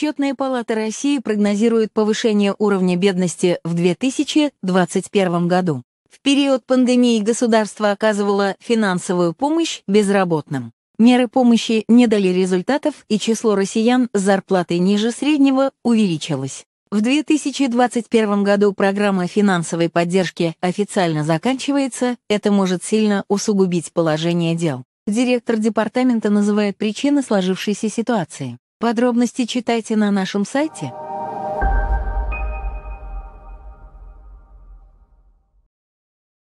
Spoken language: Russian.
Счетная палата России прогнозирует повышение уровня бедности в 2021 году. В период пандемии государство оказывало финансовую помощь безработным. Меры помощи не дали результатов, и число россиян с зарплатой ниже среднего увеличилось. В 2021 году программа финансовой поддержки официально заканчивается, это может сильно усугубить положение дел. Директор департамента называет причины сложившейся ситуации. Подробности читайте на нашем сайте –